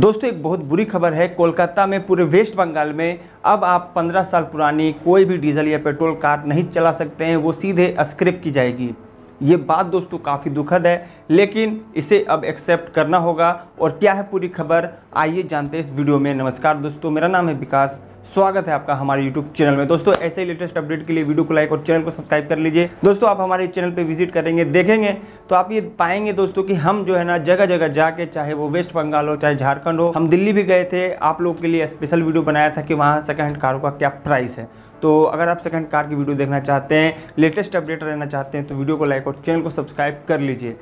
दोस्तों एक बहुत बुरी खबर है कोलकाता में पूरे वेस्ट बंगाल में अब आप 15 साल पुरानी कोई भी डीजल या पेट्रोल कार नहीं चला सकते हैं वो सीधे स्क्रिप की जाएगी ये बात दोस्तों काफ़ी दुखद है लेकिन इसे अब एक्सेप्ट करना होगा और क्या है पूरी खबर आइए जानते हैं इस वीडियो में नमस्कार दोस्तों मेरा नाम है विकास स्वागत है आपका हमारे यूट्यूब चैनल में दोस्तों ऐसे ही लेटेस्ट अपडेट के लिए वीडियो को लाइक और चैनल को सब्सक्राइब कर लीजिए दोस्तों आप हमारे चैनल पर विजिट करेंगे देखेंगे तो आप ये पाएंगे दोस्तों कि हम जो है ना जगह जगह जाके चाहे वो वेस्ट बंगाल हो चाहे झारखंड हो हम दिल्ली भी गए थे आप लोग के लिए स्पेशल वीडियो बनाया था कि वहाँ सेकेंड हैंड कारों का क्या प्राइस है तो अगर आप सेकेंड कार की वीडियो देखना चाहते हैं लेटेस्ट अपडेट रहना चाहते हैं तो वीडियो को लाइक लाइक और चैनल को सब्सक्राइब कर लीजिए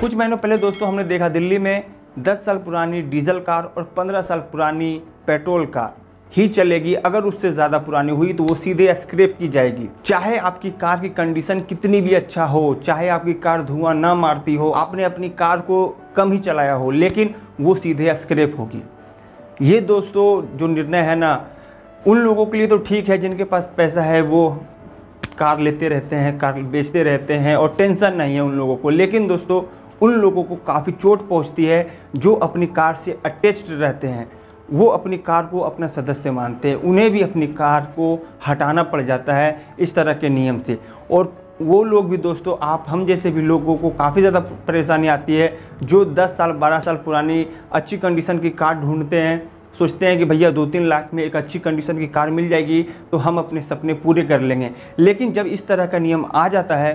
कुछ महीनों पहले दोस्तों हमने देखा दिल्ली में 10 साल पुरानी डीजल कार और 15 साल पुरानी पेट्रोल कार ही चलेगी अगर उससे ज़्यादा पुरानी हुई तो वो सीधे स्क्रैप की जाएगी चाहे आपकी कार की कंडीशन कितनी भी अच्छा हो चाहे आपकी कार धुआं ना मारती हो आपने अपनी कार को कम ही चलाया हो लेकिन वो सीधे स्क्रैप होगी ये दोस्तों जो निर्णय है ना उन लोगों के लिए तो ठीक है जिनके पास पैसा है वो कार लेते रहते हैं कार बेचते रहते हैं और टेंशन नहीं है उन लोगों को लेकिन दोस्तों उन लोगों को काफ़ी चोट पहुंचती है जो अपनी कार से अटैच्ड रहते हैं वो अपनी कार को अपना सदस्य मानते हैं उन्हें भी अपनी कार को हटाना पड़ जाता है इस तरह के नियम से और वो लोग भी दोस्तों आप हम जैसे भी लोगों को काफ़ी ज़्यादा परेशानी आती है जो 10 साल 12 साल पुरानी अच्छी कंडीशन की कार ढूंढते हैं सोचते हैं कि भैया दो तीन लाख में एक अच्छी कंडीशन की कार मिल जाएगी तो हम अपने सपने पूरे कर लेंगे लेकिन जब इस तरह का नियम आ जाता है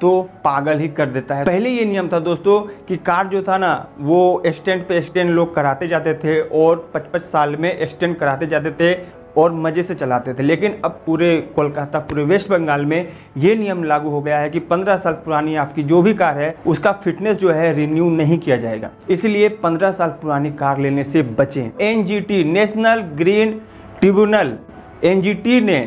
तो पागल ही कर देता है पहले ये नियम था दोस्तों कि कार जो था ना वो एक्सटेंड पे एक्सटेंड लोग कराते जाते थे और पचपन साल में एक्सटेंड कराते जाते थे और मज़े से चलाते थे लेकिन अब पूरे कोलकाता पूरे वेस्ट बंगाल में ये नियम लागू हो गया है कि 15 साल पुरानी आपकी जो भी कार है उसका फिटनेस जो है रिन्यू नहीं किया जाएगा इसलिए 15 साल पुरानी कार लेने से बचें NGT national green tribunal NGT ने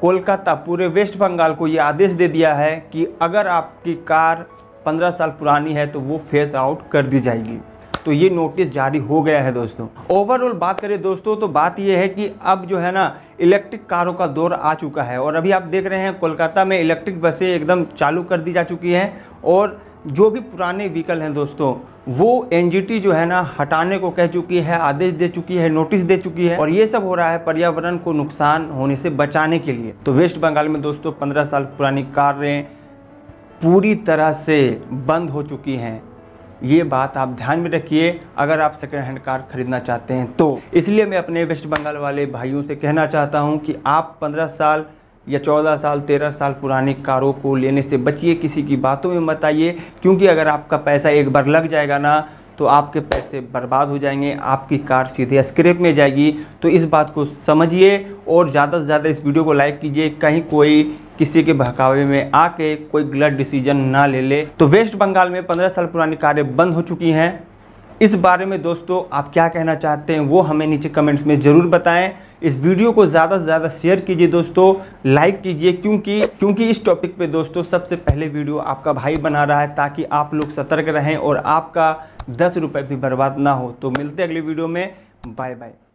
कोलकाता पूरे वेस्ट बंगाल को ये आदेश दे दिया है कि अगर आपकी कार पंद्रह साल पुरानी है तो वो फेस आउट कर दी जाएगी तो ये नोटिस जारी हो गया है दोस्तों ओवरऑल बात करें दोस्तों तो बात यह है कि अब जो है ना इलेक्ट्रिक कारों का दौर आ चुका है और अभी आप देख रहे हैं कोलकाता में इलेक्ट्रिक बसें एकदम चालू कर दी जा चुकी हैं और जो भी पुराने व्हीकल हैं दोस्तों वो एनजीटी जो है ना हटाने को कह चुकी है आदेश दे चुकी है नोटिस दे चुकी है और ये सब हो रहा है पर्यावरण को नुकसान होने से बचाने के लिए तो वेस्ट बंगाल में दोस्तों पंद्रह साल पुरानी कारें पूरी तरह से बंद हो चुकी हैं ये बात आप ध्यान में रखिए अगर आप सेकेंड हैंड कार खरीदना चाहते हैं तो इसलिए मैं अपने वेस्ट बंगाल वाले भाइयों से कहना चाहता हूँ कि आप पंद्रह साल या चौदह साल तेरह साल पुराने कारों को लेने से बचिए किसी की बातों में मत आइए क्योंकि अगर आपका पैसा एक बार लग जाएगा ना तो आपके पैसे बर्बाद हो जाएंगे आपकी कार सीधे स्क्रैप में जाएगी तो इस बात को समझिए और ज़्यादा से ज़्यादा इस वीडियो को लाइक कीजिए कहीं कोई किसी के बहकावे में आके कोई गलत डिसीजन ना ले ले तो वेस्ट बंगाल में पंद्रह साल पुरानी कारें बंद हो चुकी हैं इस बारे में दोस्तों आप क्या कहना चाहते हैं वो हमें नीचे कमेंट्स में ज़रूर बताएं इस वीडियो को ज़्यादा से ज़्यादा शेयर कीजिए दोस्तों लाइक कीजिए क्योंकि क्योंकि इस टॉपिक पे दोस्तों सबसे पहले वीडियो आपका भाई बना रहा है ताकि आप लोग सतर्क रहें और आपका दस रुपये भी बर्बाद ना हो तो मिलते अगली वीडियो में बाय बाय